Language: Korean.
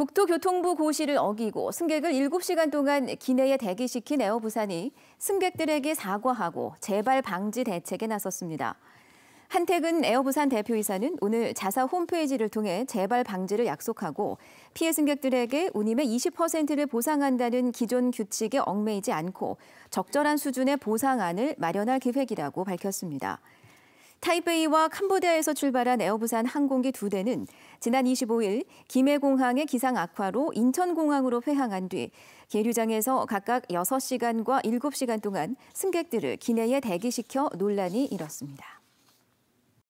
국토교통부 고시를 어기고 승객을 7시간 동안 기내에 대기시킨 에어부산이 승객들에게 사과하고 재발 방지 대책에 나섰습니다. 한택은 에어부산 대표이사는 오늘 자사 홈페이지를 통해 재발 방지를 약속하고 피해 승객들에게 운임의 20%를 보상한다는 기존 규칙에 얽매이지 않고 적절한 수준의 보상안을 마련할 계획이라고 밝혔습니다. 타이베이와 캄보디아에서 출발한 에어부산 항공기 두 대는 지난 25일 김해공항의 기상 악화로 인천공항으로 회항한 뒤 계류장에서 각각 6시간과 7시간 동안 승객들을 기내에 대기시켜 논란이 일었습니다.